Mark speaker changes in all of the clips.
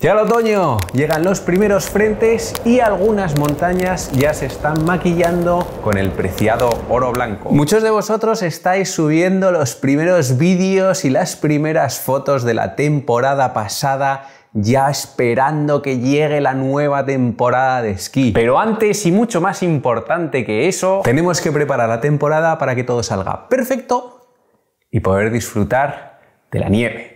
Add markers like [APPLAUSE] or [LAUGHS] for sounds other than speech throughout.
Speaker 1: Ya el otoño, llegan los primeros frentes y algunas montañas ya se están maquillando con el preciado oro blanco. Muchos de vosotros estáis subiendo los primeros vídeos y las primeras fotos de la temporada pasada ya esperando que llegue la nueva temporada de esquí. Pero antes y mucho más importante que eso, tenemos que preparar la temporada para que todo salga perfecto y poder disfrutar de la nieve.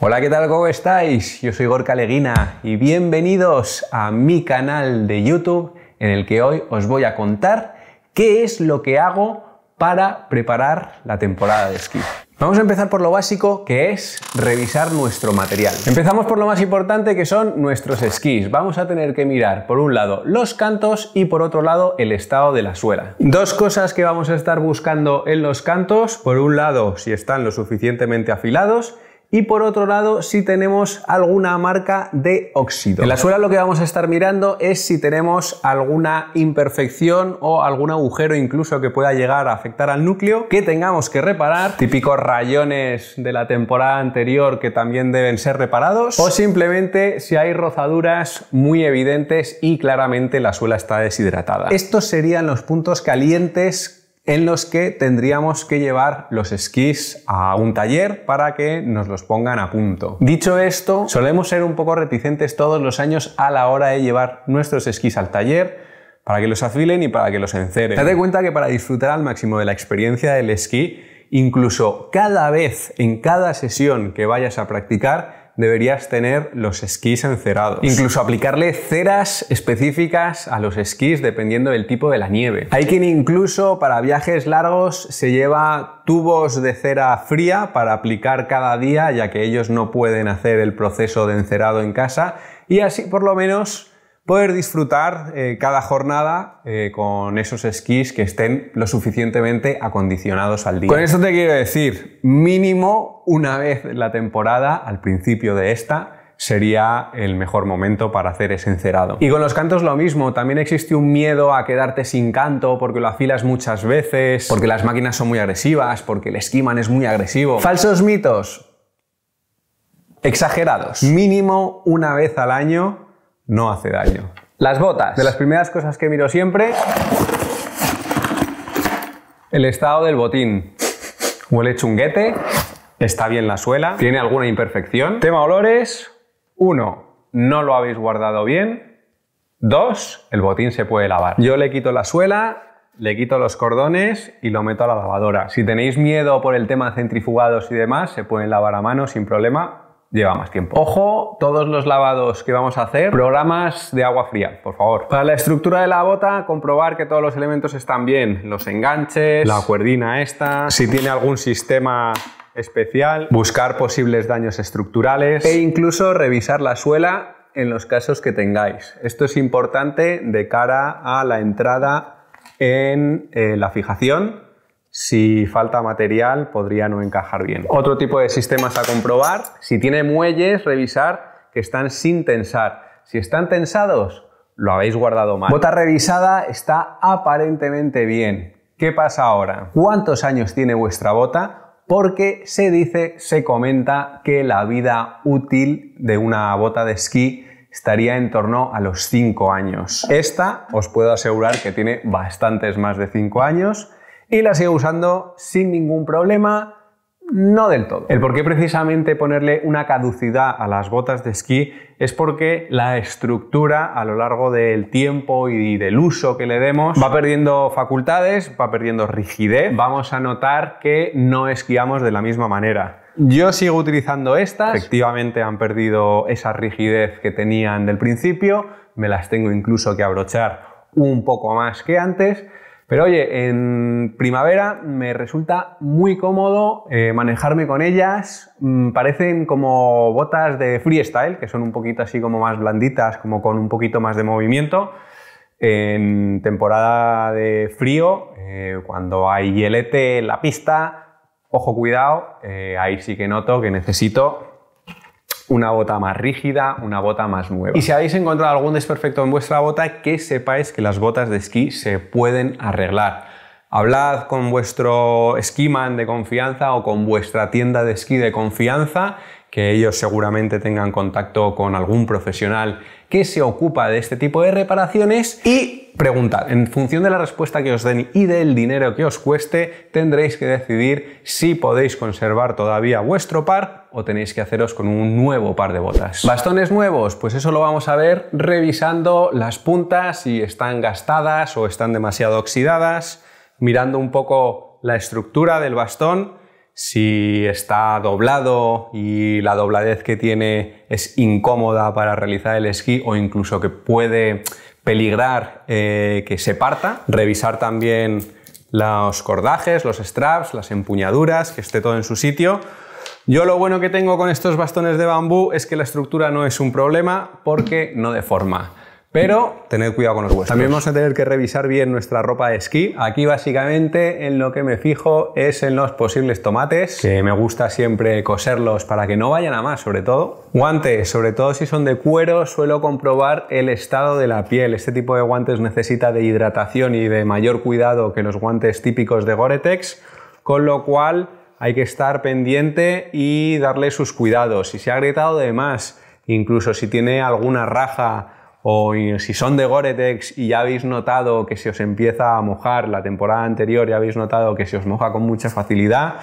Speaker 1: Hola, ¿qué tal? ¿Cómo estáis? Yo soy Gorka Leguina y bienvenidos a mi canal de YouTube en el que hoy os voy a contar qué es lo que hago para preparar la temporada de esquí. Vamos a empezar por lo básico que es revisar nuestro material. Empezamos por lo más importante que son nuestros esquís. Vamos a tener que mirar por un lado los cantos y por otro lado el estado de la suela. Dos cosas que vamos a estar buscando en los cantos. Por un lado si están lo suficientemente afilados y por otro lado, si tenemos alguna marca de óxido. En la suela lo que vamos a estar mirando es si tenemos alguna imperfección o algún agujero incluso que pueda llegar a afectar al núcleo que tengamos que reparar. Típicos rayones de la temporada anterior que también deben ser reparados. O simplemente si hay rozaduras muy evidentes y claramente la suela está deshidratada. Estos serían los puntos calientes en los que tendríamos que llevar los esquís a un taller para que nos los pongan a punto. Dicho esto, solemos ser un poco reticentes todos los años a la hora de llevar nuestros esquís al taller para que los afilen y para que los enceren. Date cuenta que para disfrutar al máximo de la experiencia del esquí, incluso cada vez en cada sesión que vayas a practicar, deberías tener los esquís encerados. Incluso aplicarle ceras específicas a los esquís dependiendo del tipo de la nieve. Hay quien incluso para viajes largos se lleva tubos de cera fría para aplicar cada día ya que ellos no pueden hacer el proceso de encerado en casa y así por lo menos poder disfrutar eh, cada jornada eh, con esos esquís que estén lo suficientemente acondicionados al día. Con esto te quiero decir, mínimo una vez la temporada, al principio de esta, sería el mejor momento para hacer ese encerado. Y con los cantos lo mismo, también existe un miedo a quedarte sin canto porque lo afilas muchas veces, porque las máquinas son muy agresivas, porque el esquiman es muy agresivo. Falsos mitos. Exagerados. Mínimo una vez al año no hace daño. Las botas. De las primeras cosas que miro siempre, el estado del botín. Huele chunguete, está bien la suela, tiene alguna imperfección. Tema olores, uno, no lo habéis guardado bien. Dos, el botín se puede lavar. Yo le quito la suela, le quito los cordones y lo meto a la lavadora. Si tenéis miedo por el tema centrifugados y demás, se pueden lavar a mano sin problema, lleva más tiempo. Ojo, todos los lavados que vamos a hacer, programas de agua fría, por favor. Para la estructura de la bota, comprobar que todos los elementos están bien, los enganches, la cuerdina esta, si tiene algún sistema especial, buscar posibles daños estructurales e incluso revisar la suela en los casos que tengáis. Esto es importante de cara a la entrada en eh, la fijación si falta material, podría no encajar bien. Otro tipo de sistemas a comprobar, si tiene muelles, revisar que están sin tensar. Si están tensados, lo habéis guardado mal. Bota revisada está aparentemente bien. ¿Qué pasa ahora? ¿Cuántos años tiene vuestra bota? Porque se dice, se comenta que la vida útil de una bota de esquí estaría en torno a los 5 años. Esta os puedo asegurar que tiene bastantes más de 5 años y la sigo usando sin ningún problema. No del todo. El por qué precisamente ponerle una caducidad a las botas de esquí es porque la estructura a lo largo del tiempo y del uso que le demos va perdiendo facultades, va perdiendo rigidez. Vamos a notar que no esquiamos de la misma manera. Yo sigo utilizando estas. Efectivamente han perdido esa rigidez que tenían del principio. Me las tengo incluso que abrochar un poco más que antes pero oye, en primavera me resulta muy cómodo eh, manejarme con ellas. Mm, parecen como botas de freestyle, que son un poquito así como más blanditas, como con un poquito más de movimiento. En temporada de frío, eh, cuando hay hielete en la pista, ojo cuidado, eh, ahí sí que noto que necesito una bota más rígida, una bota más nueva. Y si habéis encontrado algún desperfecto en vuestra bota, que sepáis que las botas de esquí se pueden arreglar. Hablad con vuestro esquiman de confianza o con vuestra tienda de esquí de confianza, que ellos seguramente tengan contacto con algún profesional que se ocupa de este tipo de reparaciones y preguntad. En función de la respuesta que os den y del dinero que os cueste, tendréis que decidir si podéis conservar todavía vuestro par o tenéis que haceros con un nuevo par de botas. Bastones nuevos, pues eso lo vamos a ver revisando las puntas si están gastadas o están demasiado oxidadas, mirando un poco la estructura del bastón si está doblado y la dobladez que tiene es incómoda para realizar el esquí o incluso que puede peligrar eh, que se parta. Revisar también los cordajes, los straps, las empuñaduras, que esté todo en su sitio. Yo lo bueno que tengo con estos bastones de bambú es que la estructura no es un problema porque no deforma. Pero tener cuidado con los huesos. También vamos a tener que revisar bien nuestra ropa de esquí. Aquí básicamente en lo que me fijo es en los posibles tomates, que me gusta siempre coserlos para que no vayan a más, sobre todo. Guantes, sobre todo si son de cuero, suelo comprobar el estado de la piel. Este tipo de guantes necesita de hidratación y de mayor cuidado que los guantes típicos de Gore-Tex, con lo cual hay que estar pendiente y darle sus cuidados. Si se ha agrietado de más, incluso si tiene alguna raja o si son de Goretex y ya habéis notado que se os empieza a mojar la temporada anterior, y habéis notado que se os moja con mucha facilidad,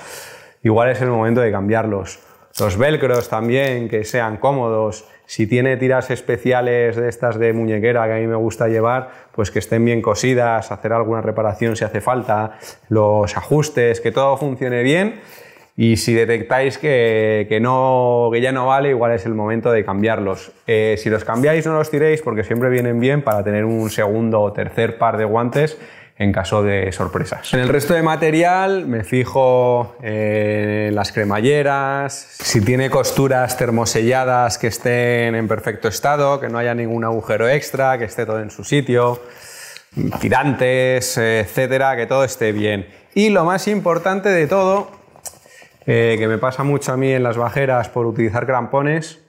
Speaker 1: igual es el momento de cambiarlos. Los velcros también, que sean cómodos. Si tiene tiras especiales de estas de muñequera que a mí me gusta llevar, pues que estén bien cosidas, hacer alguna reparación si hace falta, los ajustes, que todo funcione bien y si detectáis que, no, que ya no vale, igual es el momento de cambiarlos. Eh, si los cambiáis, no los tiréis porque siempre vienen bien para tener un segundo o tercer par de guantes en caso de sorpresas. En el resto de material me fijo en eh, las cremalleras, si tiene costuras termoselladas que estén en perfecto estado, que no haya ningún agujero extra, que esté todo en su sitio, tirantes, etcétera, que todo esté bien. Y lo más importante de todo eh, que me pasa mucho a mí en las bajeras por utilizar crampones,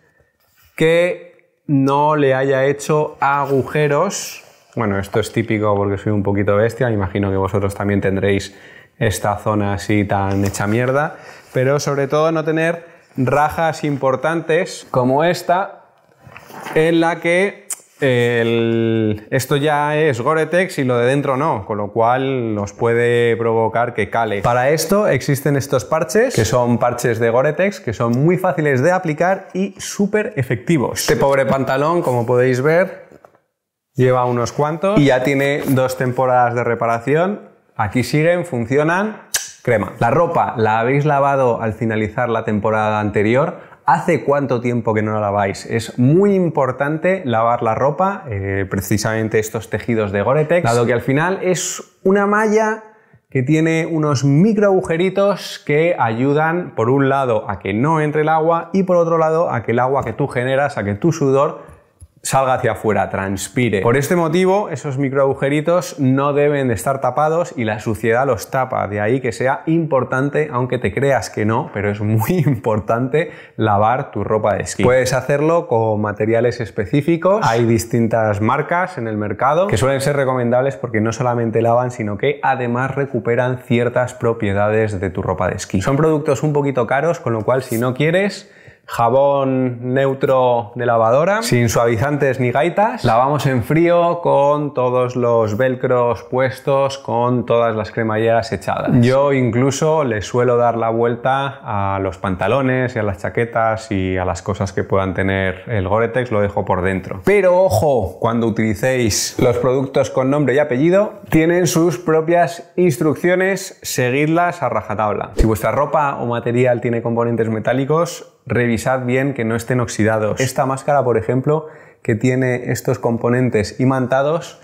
Speaker 1: que no le haya hecho agujeros. Bueno, esto es típico porque soy un poquito bestia, imagino que vosotros también tendréis esta zona así tan hecha mierda, pero sobre todo no tener rajas importantes como esta en la que esto ya es gore y lo de dentro no, con lo cual nos puede provocar que cale. Para esto existen estos parches, que son parches de Goretex, que son muy fáciles de aplicar y súper efectivos. Este pobre pantalón, como podéis ver, lleva unos cuantos y ya tiene dos temporadas de reparación. Aquí siguen, funcionan, crema. La ropa la habéis lavado al finalizar la temporada anterior, ¿Hace cuánto tiempo que no la laváis? Es muy importante lavar la ropa, eh, precisamente estos tejidos de gore dado que al final es una malla que tiene unos micro agujeritos que ayudan, por un lado, a que no entre el agua y por otro lado, a que el agua que tú generas, a que tu sudor salga hacia afuera, transpire. Por este motivo, esos microagujeritos no deben de estar tapados y la suciedad los tapa. De ahí que sea importante, aunque te creas que no, pero es muy [LAUGHS] importante lavar tu ropa de esquí. Puedes hacerlo con materiales específicos. Hay distintas marcas en el mercado que suelen ser recomendables porque no solamente lavan, sino que además recuperan ciertas propiedades de tu ropa de esquí. Son productos un poquito caros, con lo cual si no quieres, jabón neutro de lavadora, sin suavizantes ni gaitas. Lavamos en frío con todos los velcros puestos, con todas las cremalleras echadas. Yo incluso le suelo dar la vuelta a los pantalones y a las chaquetas y a las cosas que puedan tener el gore lo dejo por dentro. Pero ojo, cuando utilicéis los productos con nombre y apellido, tienen sus propias instrucciones, seguidlas a rajatabla. Si vuestra ropa o material tiene componentes metálicos, revisad bien que no estén oxidados. Esta máscara, por ejemplo, que tiene estos componentes imantados,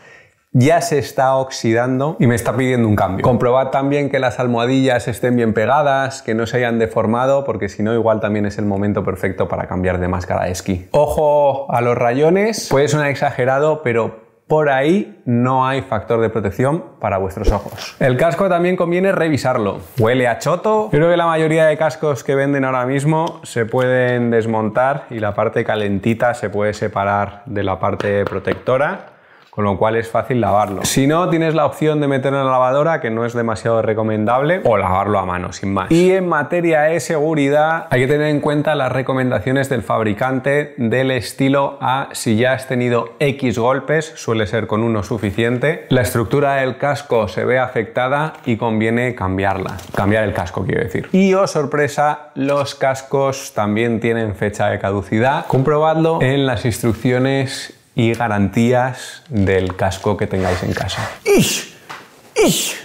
Speaker 1: ya se está oxidando y me está pidiendo un cambio. Comprobad también que las almohadillas estén bien pegadas, que no se hayan deformado, porque si no igual también es el momento perfecto para cambiar de máscara de esquí. Ojo a los rayones, puede sonar exagerado, pero por ahí no hay factor de protección para vuestros ojos. El casco también conviene revisarlo. Huele a choto. creo que la mayoría de cascos que venden ahora mismo se pueden desmontar y la parte calentita se puede separar de la parte protectora con lo cual es fácil lavarlo. Si no, tienes la opción de meterlo en la lavadora, que no es demasiado recomendable, o lavarlo a mano, sin más. Y en materia de seguridad, hay que tener en cuenta las recomendaciones del fabricante del estilo a si ya has tenido X golpes, suele ser con uno suficiente, la estructura del casco se ve afectada y conviene cambiarla. Cambiar el casco, quiero decir. Y oh sorpresa, los cascos también tienen fecha de caducidad. Comprobadlo en las instrucciones y garantías del casco que tengáis en casa. ¡Ish! ¡Ish!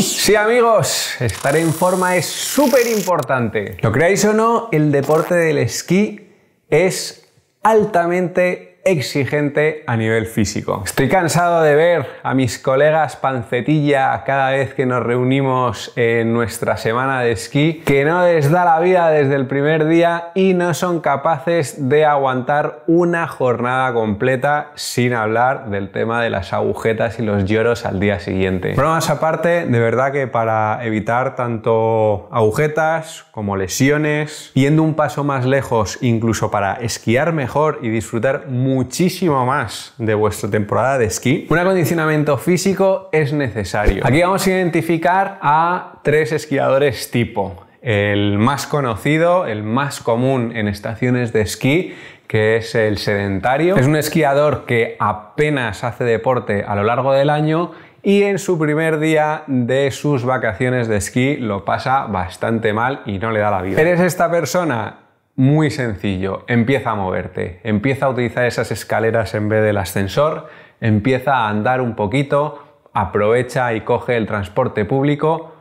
Speaker 1: Sí amigos, estar en forma es súper importante. Lo creáis o no, el deporte del esquí es altamente exigente a nivel físico. Estoy cansado de ver a mis colegas pancetilla cada vez que nos reunimos en nuestra semana de esquí, que no les da la vida desde el primer día y no son capaces de aguantar una jornada completa sin hablar del tema de las agujetas y los lloros al día siguiente. Bromas aparte, de verdad que para evitar tanto agujetas como lesiones, yendo un paso más lejos incluso para esquiar mejor y disfrutar muchísimo más de vuestra temporada de esquí, un acondicionamiento físico es necesario. Aquí vamos a identificar a tres esquiadores tipo. El más conocido, el más común en estaciones de esquí que es el sedentario. Es un esquiador que apenas hace deporte a lo largo del año y en su primer día de sus vacaciones de esquí lo pasa bastante mal y no le da la vida. ¿Eres esta persona? muy sencillo, empieza a moverte, empieza a utilizar esas escaleras en vez del ascensor, empieza a andar un poquito, aprovecha y coge el transporte público,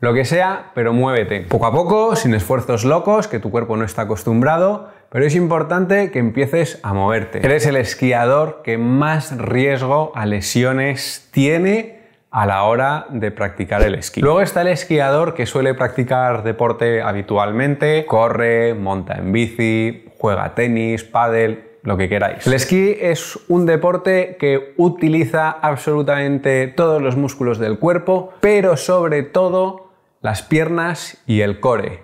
Speaker 1: lo que sea, pero muévete. Poco a poco, sin esfuerzos locos, que tu cuerpo no está acostumbrado, pero es importante que empieces a moverte. Eres el esquiador que más riesgo a lesiones tiene a la hora de practicar el esquí. Luego está el esquiador que suele practicar deporte habitualmente, corre, monta en bici, juega tenis, pádel, lo que queráis. El esquí es un deporte que utiliza absolutamente todos los músculos del cuerpo, pero sobre todo las piernas y el core.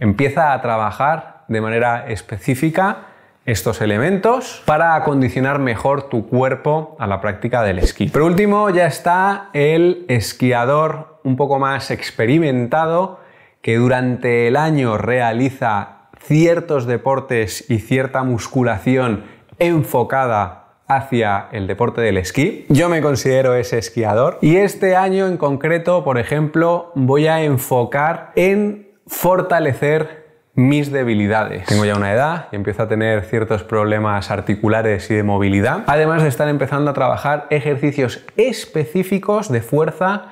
Speaker 1: Empieza a trabajar de manera específica estos elementos para acondicionar mejor tu cuerpo a la práctica del esquí. Por último, ya está el esquiador un poco más experimentado que durante el año realiza ciertos deportes y cierta musculación enfocada hacia el deporte del esquí. Yo me considero ese esquiador y este año en concreto, por ejemplo, voy a enfocar en fortalecer mis debilidades. Tengo ya una edad y empiezo a tener ciertos problemas articulares y de movilidad, además de estar empezando a trabajar ejercicios específicos de fuerza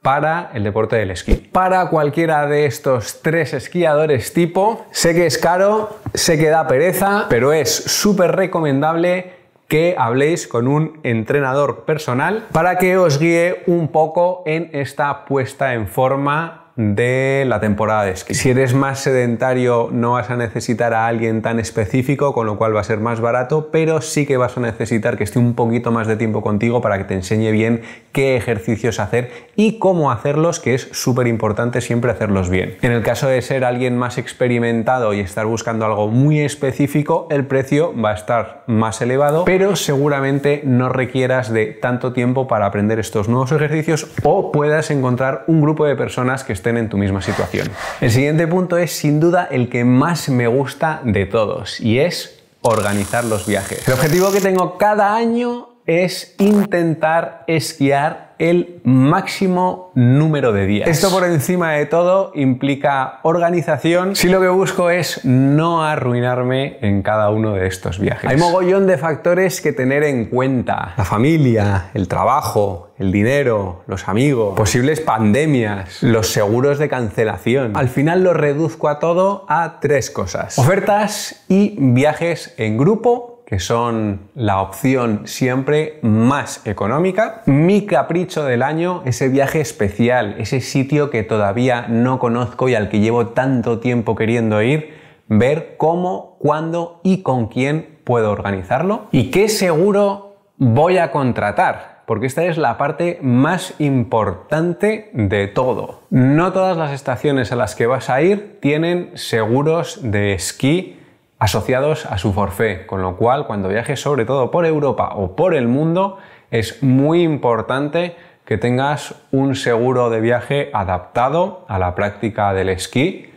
Speaker 1: para el deporte del esquí. Para cualquiera de estos tres esquiadores tipo, sé que es caro, sé que da pereza, pero es súper recomendable que habléis con un entrenador personal para que os guíe un poco en esta puesta en forma de la temporada de esquí. Si eres más sedentario no vas a necesitar a alguien tan específico, con lo cual va a ser más barato, pero sí que vas a necesitar que esté un poquito más de tiempo contigo para que te enseñe bien qué ejercicios hacer y cómo hacerlos, que es súper importante siempre hacerlos bien. En el caso de ser alguien más experimentado y estar buscando algo muy específico, el precio va a estar más elevado, pero seguramente no requieras de tanto tiempo para aprender estos nuevos ejercicios o puedas encontrar un grupo de personas que estén en tu misma situación. El siguiente punto es sin duda el que más me gusta de todos y es organizar los viajes. El objetivo que tengo cada año es intentar esquiar el máximo número de días. Esto por encima de todo implica organización si lo que busco es no arruinarme en cada uno de estos viajes. Hay mogollón de factores que tener en cuenta. La familia, el trabajo, el dinero, los amigos, posibles pandemias, los seguros de cancelación. Al final lo reduzco a todo a tres cosas. Ofertas y viajes en grupo que son la opción siempre más económica. Mi capricho del año, ese viaje especial, ese sitio que todavía no conozco y al que llevo tanto tiempo queriendo ir, ver cómo, cuándo y con quién puedo organizarlo y qué seguro voy a contratar, porque esta es la parte más importante de todo. No todas las estaciones a las que vas a ir tienen seguros de esquí asociados a su forfé, con lo cual cuando viajes sobre todo por Europa o por el mundo es muy importante que tengas un seguro de viaje adaptado a la práctica del esquí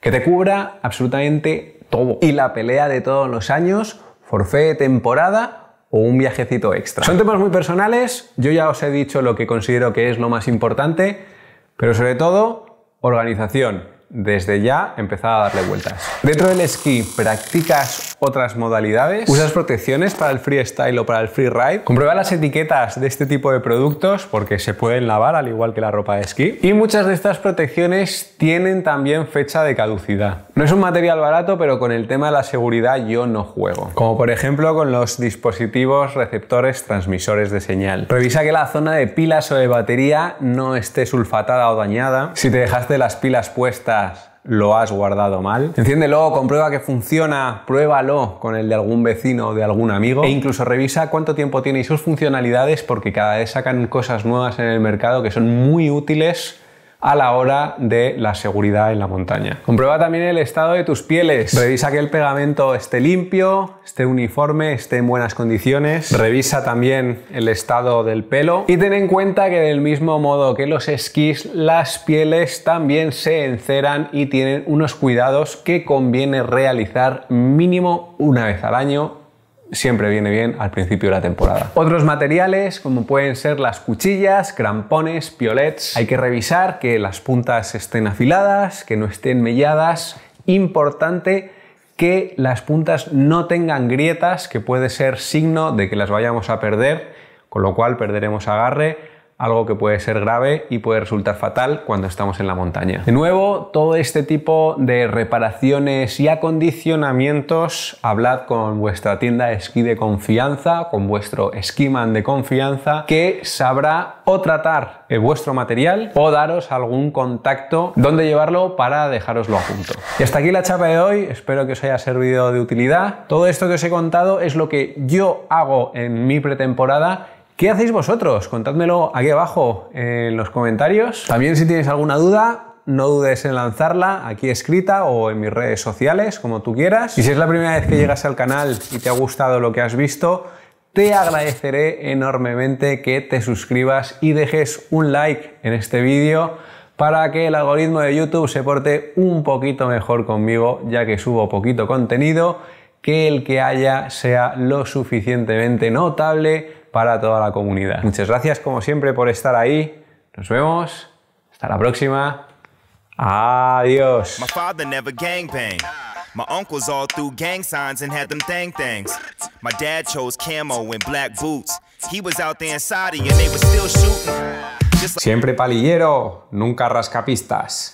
Speaker 1: que te cubra absolutamente todo. Y la pelea de todos los años, forfait temporada o un viajecito extra. Son temas muy personales, yo ya os he dicho lo que considero que es lo más importante, pero sobre todo, organización desde ya empezar a darle vueltas. Dentro del esquí, ¿practicas otras modalidades? ¿Usas protecciones para el freestyle o para el freeride? Comprueba las etiquetas de este tipo de productos porque se pueden lavar al igual que la ropa de esquí. Y muchas de estas protecciones tienen también fecha de caducidad. No es un material barato, pero con el tema de la seguridad yo no juego. Como por ejemplo con los dispositivos receptores transmisores de señal. Revisa que la zona de pilas o de batería no esté sulfatada o dañada. Si te dejaste las pilas puestas, lo has guardado mal. Enciéndelo, comprueba que funciona, pruébalo con el de algún vecino o de algún amigo e incluso revisa cuánto tiempo tiene y sus funcionalidades porque cada vez sacan cosas nuevas en el mercado que son muy útiles a la hora de la seguridad en la montaña. Comprueba también el estado de tus pieles. Revisa que el pegamento esté limpio, esté uniforme, esté en buenas condiciones. Revisa también el estado del pelo y ten en cuenta que del mismo modo que los esquís, las pieles también se enceran y tienen unos cuidados que conviene realizar mínimo una vez al año siempre viene bien al principio de la temporada. Otros materiales como pueden ser las cuchillas, crampones, piolets. Hay que revisar que las puntas estén afiladas, que no estén melladas. Importante que las puntas no tengan grietas, que puede ser signo de que las vayamos a perder, con lo cual perderemos agarre algo que puede ser grave y puede resultar fatal cuando estamos en la montaña. De nuevo, todo este tipo de reparaciones y acondicionamientos, hablad con vuestra tienda de esquí de confianza, con vuestro esquiman de confianza, que sabrá o tratar vuestro material o daros algún contacto donde llevarlo para dejaroslo a punto. Y hasta aquí la chapa de hoy, espero que os haya servido de utilidad. Todo esto que os he contado es lo que yo hago en mi pretemporada ¿Qué hacéis vosotros? Contádmelo aquí abajo en los comentarios. También si tienes alguna duda, no dudes en lanzarla aquí escrita o en mis redes sociales, como tú quieras. Y si es la primera vez que llegas al canal y te ha gustado lo que has visto, te agradeceré enormemente que te suscribas y dejes un like en este vídeo para que el algoritmo de YouTube se porte un poquito mejor conmigo, ya que subo poquito contenido que el que haya sea lo suficientemente notable para toda la comunidad. Muchas gracias como siempre por estar ahí. Nos vemos. Hasta la próxima. Adiós. Siempre palillero, nunca rascapistas.